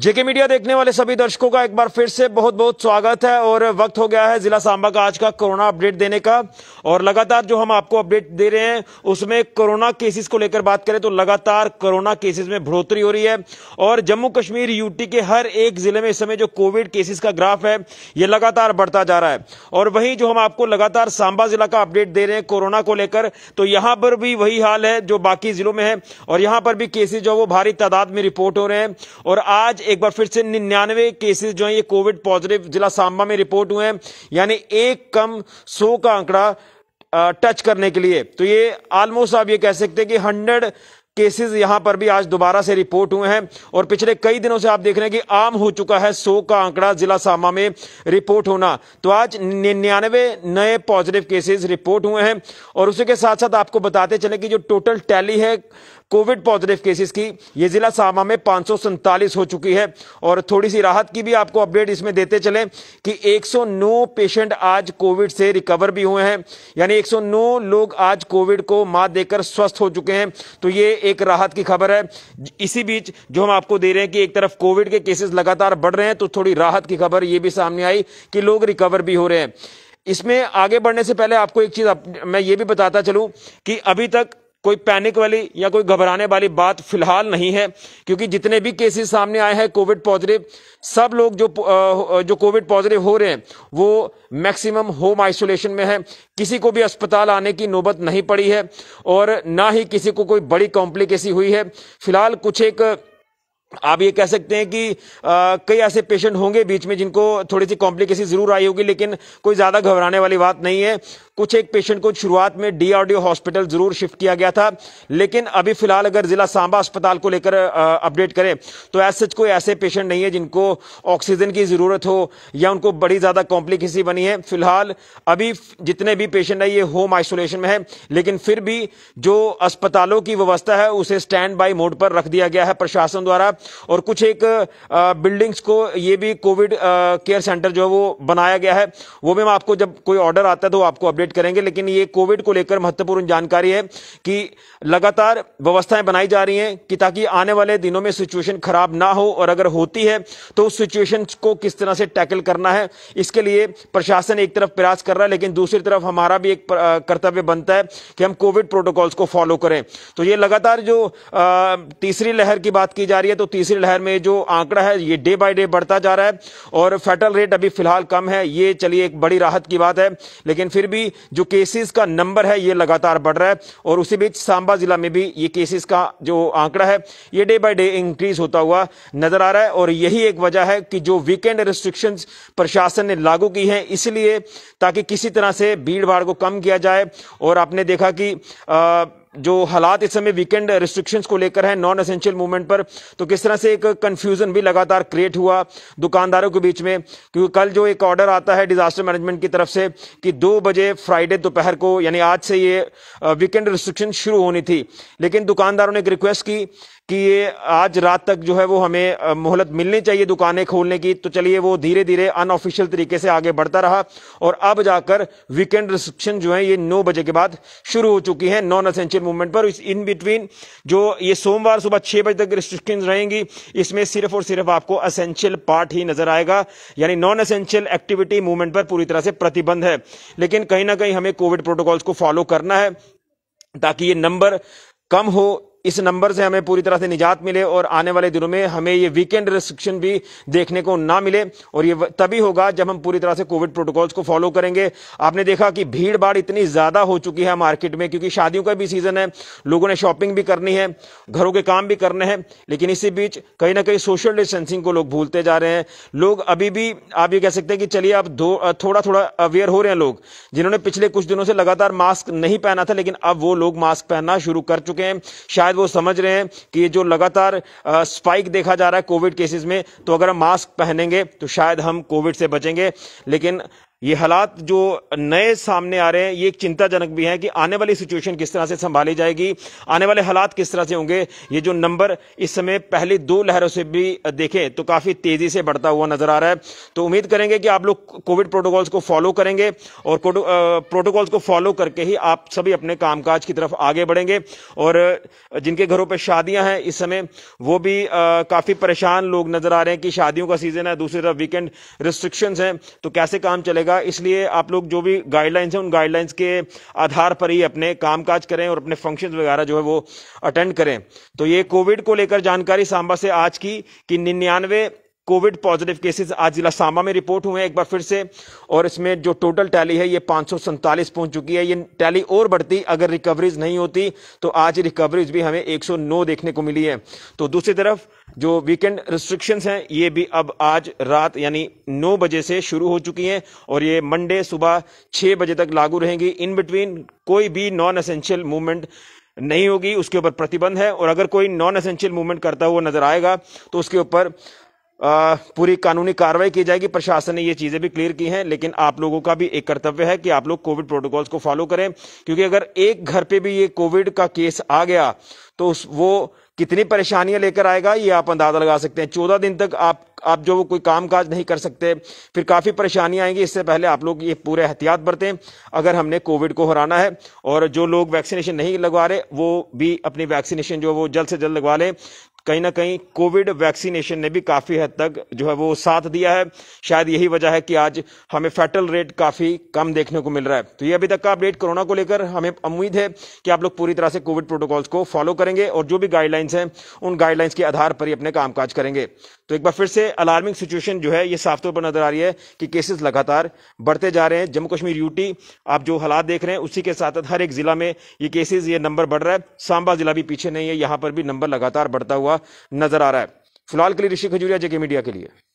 जेके media देखने वाले सभी दर्शकों का एक बार फिर से बहुत बहुत स्वागत है और वक्त हो गया है जिला सांबा का आज का कोरोना अपडेट देने का और लगातार जो हम आपको अपडेट दे रहे हैं उसमें कोरोना केसेस को लेकर बात करें तो लगातार कोरोना केसेस में बढ़ोतरी हो रही है और जम्मू कश्मीर यूटी के हर एक जिले में इस समय जो कोविड केसेस का ग्राफ है यह लगातार बढ़ता जा रहा है और वही जो हम आपको लगातार सांबा जिला का अपडेट दे रहे हैं कोरोना को लेकर तो यहां पर भी वही हाल है जो बाकी जिलों में है और यहां पर भी केसेज जो वो भारी तादाद में रिपोर्ट हो रहे हैं और आज एक बार फिर से निन्यानवे केसेस जो है ये कोविड पॉजिटिव जिला सांबा में रिपोर्ट हुए हैं यानी एक कम सो का आंकड़ा टच करने के लिए तो ये ऑलमोस्ट आप ये कह सकते हैं कि हंड्रेड केसेस यहां पर भी आज दोबारा से रिपोर्ट हुए हैं और पिछले कई दिनों से आप देख रहे हैं कि आम हो चुका है सो का आंकड़ा जिला सामा में रिपोर्ट होना तो आज निन्यानवे नए पॉजिटिव केसेस रिपोर्ट हुए हैं और उसी के साथ साथ आपको बताते चले कि जो टोटल टैली है कोविड पॉजिटिव केसेस की ये जिला सामा में पांच हो चुकी है और थोड़ी सी राहत की भी आपको अपडेट इसमें देते चले कि 109 पेशेंट आज कोविड से रिकवर भी हुए हैं यानी 109 लोग आज कोविड को मात देकर स्वस्थ हो चुके हैं तो ये एक राहत की खबर है इसी बीच जो हम आपको दे रहे हैं कि एक तरफ कोविड के केसेस लगातार बढ़ रहे हैं तो थोड़ी राहत की खबर ये भी सामने आई कि लोग रिकवर भी हो रहे हैं इसमें आगे बढ़ने से पहले आपको एक चीज मैं ये भी बताता चलूं कि अभी तक कोई पैनिक वाली या कोई घबराने वाली बात फिलहाल नहीं है क्योंकि जितने भी केसेस सामने आए हैं कोविड पॉजिटिव सब लोग जो जो कोविड पॉजिटिव हो रहे हैं वो मैक्सिमम होम आइसोलेशन में है किसी को भी अस्पताल आने की नौबत नहीं पड़ी है और ना ही किसी को कोई बड़ी कॉम्प्लिकेसी हुई है फिलहाल कुछ एक आप ये कह सकते हैं कि कई ऐसे पेशेंट होंगे बीच में जिनको थोड़ी सी कॉम्प्लिकेसी जरूर आई होगी लेकिन कोई ज़्यादा घबराने वाली बात नहीं है कुछ एक पेशेंट को शुरुआत में डीआरडीओ हॉस्पिटल जरूर शिफ्ट किया गया था लेकिन अभी फिलहाल अगर जिला सांबा अस्पताल को लेकर अपडेट करें तो एज सच कोई ऐसे पेशेंट नहीं है जिनको ऑक्सीजन की जरूरत हो या उनको बड़ी ज्यादा कॉम्प्लिकेसी बनी है फिलहाल अभी जितने भी पेशेंट है ये होम आइसोलेशन में है लेकिन फिर भी जो अस्पतालों की व्यवस्था है उसे स्टैंड बाई मोड पर रख दिया गया है प्रशासन द्वारा और कुछ एक बिल्डिंग्स को ये भी कोविड केयर सेंटर जो है वो बनाया गया है वो भी मैं आपको जब कोई ऑर्डर आता है तो आपको अपडेट अपडेट करेंगे लेकिन ये कोविड को लेकर महत्वपूर्ण जानकारी है कि लगातार व्यवस्थाएं बनाई जा रही हैं कि ताकि आने वाले दिनों में सिचुएशन खराब ना हो और अगर होती है तो उस सिचुएशन को किस तरह से टैकल करना है इसके लिए प्रशासन एक तरफ प्रयास कर रहा है लेकिन दूसरी तरफ हमारा भी एक कर्तव्य बनता है कि हम कोविड प्रोटोकॉल्स को फॉलो करें तो ये लगातार जो तीसरी लहर की बात की जा रही है तो तीसरी लहर में जो आंकड़ा है ये डे बाय डे बढ़ता जा रहा है और फेटल रेट अभी फिलहाल कम है ये चलिए एक बड़ी राहत की बात है लेकिन फिर भी जो केसेस का नंबर है ये लगातार बढ़ रहा है और उसी बीच सांबा जिला में भी ये केसेस का जो आंकड़ा है ये डे बाई डे इंक्रीज होता हुआ नजर आ रहा है और यही एक वजह है कि जो वीकेंड रिस्ट्रिक्शन प्रशासन ने लागू की है इसलिए ताकि किसी तरह से भीड़ को कम किया जाए और आपने देखा कि आ, जो हालात इस समय वीकेंड रिस्ट्रिक्शंस को लेकर है नॉन एसेंशियल मूवमेंट पर तो किस तरह से एक कंफ्यूजन भी लगातार क्रिएट हुआ दुकानदारों के बीच में क्योंकि कल जो एक ऑर्डर आता है डिजास्टर मैनेजमेंट की तरफ से कि दो बजे फ्राइडे दोपहर को यानी आज से ये वीकेंड uh, रिस्ट्रिक्शन शुरू होनी थी लेकिन दुकानदारों ने एक रिक्वेस्ट की कि ये आज रात तक जो है वो हमें मोहलत मिलनी चाहिए दुकानें खोलने की तो चलिए वो धीरे धीरे अनऑफिशियल तरीके से आगे बढ़ता रहा और अब जाकर वीकेंड रिस्ट्रिक्शन जो है ये नौ बजे के बाद शुरू हो चुकी है नॉन असेंशियल मूवमेंट पर इन बिटवीन जो ये सोमवार सुबह छह बजे तक रिस्ट्रिक्शन रहेंगी इसमें सिर्फ और सिर्फ आपको असेंशियल पार्ट ही नजर आएगा यानी नॉन असेंशियल एक्टिविटी मूवमेंट पर पूरी तरह से प्रतिबंध है लेकिन कहीं ना कहीं हमें कोविड प्रोटोकॉल्स को फॉलो करना है ताकि ये नंबर कम हो इस नंबर से हमें पूरी तरह से निजात मिले और आने वाले दिनों में हमें ये वीकेंड रिस्ट्रिक्शन भी देखने को ना मिले और ये तभी होगा जब हम पूरी तरह से कोविड प्रोटोकॉल्स को फॉलो करेंगे आपने देखा कि भीड़ भाड़ इतनी ज़्यादा हो चुकी है मार्केट में क्योंकि शादियों का भी सीज़न है लोगों ने शॉपिंग भी करनी है घरों के काम भी करने हैं लेकिन इसी बीच कहीं ना कहीं सोशल डिस्टेंसिंग को लोग भूलते जा रहे हैं लोग अभी भी आप ये कह सकते हैं कि चलिए आप थोड़ा थोड़ा अवेयर हो रहे हैं लोग जिन्होंने पिछले कुछ दिनों से लगातार मास्क नहीं पहना था लेकिन अब वो लोग मास्क पहनना शुरू कर चुके हैं शायद शायद वो समझ रहे हैं कि ये जो लगातार स्पाइक देखा जा रहा है कोविड केसेस में तो अगर हम मास्क पहनेंगे तो शायद हम कोविड से बचेंगे लेकिन ये हालात जो नए सामने आ रहे हैं ये एक चिंताजनक भी है कि आने वाली सिचुएशन किस तरह से संभाली जाएगी आने वाले हालात किस तरह से होंगे ये जो नंबर इस समय पहली दो लहरों से भी देखें तो काफ़ी तेज़ी से बढ़ता हुआ नज़र आ रहा है तो उम्मीद करेंगे कि आप लोग कोविड प्रोटोकॉल्स को फॉलो करेंगे और प्रोटोकॉल्स को फॉलो करके ही आप सभी अपने कामकाज की तरफ आगे बढ़ेंगे और जिनके घरों पर शादियाँ हैं इस समय वो भी काफ़ी परेशान लोग नज़र आ रहे हैं कि शादियों का सीज़न है दूसरी तरफ वीकेंड रिस्ट्रिक्शंस हैं तो कैसे काम चलेगा जाएगा इसलिए आप लोग जो भी गाइडलाइंस हैं उन गाइडलाइंस के आधार पर ही अपने कामकाज करें और अपने फंक्शन वगैरह जो है वो अटेंड करें तो ये कोविड को लेकर जानकारी सांबा से आज की कि निन्यानवे कोविड पॉजिटिव केसेस आज जिला सामा में रिपोर्ट हुए हैं एक बार फिर से और इसमें जो टोटल टैली है ये पाँच पहुंच चुकी है ये टैली और बढ़ती अगर रिकवरीज नहीं होती तो आज रिकवरीज भी हमें 109 देखने को मिली है तो दूसरी तरफ जो वीकेंड रिस्ट्रिक्शंस हैं ये भी अब आज रात यानी 9 बजे से शुरू हो चुकी हैं और ये मंडे सुबह छह बजे तक लागू रहेंगी इन बिटवीन कोई भी नॉन असेंशियल मूवमेंट नहीं होगी उसके ऊपर प्रतिबंध है और अगर कोई नॉन असेंशियल मूवमेंट करता हुआ नजर आएगा तो उसके ऊपर पूरी कानूनी कार्रवाई की जाएगी प्रशासन ने ये चीजें भी क्लियर की हैं लेकिन आप लोगों का भी एक कर्तव्य है कि आप लोग कोविड प्रोटोकॉल्स को फॉलो करें क्योंकि अगर एक घर पे भी ये कोविड का केस आ गया तो उस वो कितनी परेशानियां लेकर आएगा ये आप अंदाजा लगा सकते हैं चौदह दिन तक आप आप जो कोई काम काज नहीं कर सकते फिर काफ़ी परेशानियां आएंगी इससे पहले आप लोग ये पूरे एहतियात बरतें अगर हमने कोविड को हराना है और जो लोग वैक्सीनेशन नहीं लगवा रहे वो भी अपनी वैक्सीनेशन जो वो जल्द से जल्द लगवा लें कहीं ना कहीं कोविड वैक्सीनेशन ने भी काफ़ी हद तक जो है वो साथ दिया है शायद यही वजह है कि आज हमें फैटल रेट काफ़ी कम देखने को मिल रहा है तो ये अभी तक का अपडेट कोरोना को लेकर हमें उम्मीद है कि आप लोग पूरी तरह से कोविड प्रोटोकॉल्स को फॉलो करेंगे और जो भी गाइडलाइंस हैं उन गाइडलाइंस के आधार पर ही अपने कामकाज करेंगे तो एक बार फिर से अलार्मिंग सिचुएशन जो है ये साफ तौर पर नजर आ रही है कि केसेस लगातार बढ़ते जा रहे हैं जम्मू कश्मीर यूटी आप जो हालात देख रहे हैं उसी के साथ साथ हर एक जिला में ये केसेस ये नंबर बढ़ रहा है सांबा जिला भी पीछे नहीं है यहाँ पर भी नंबर लगातार बढ़ता हुआ नजर आ रहा है फिलहाल के लिए ऋषि खजूरिया जेके मीडिया के लिए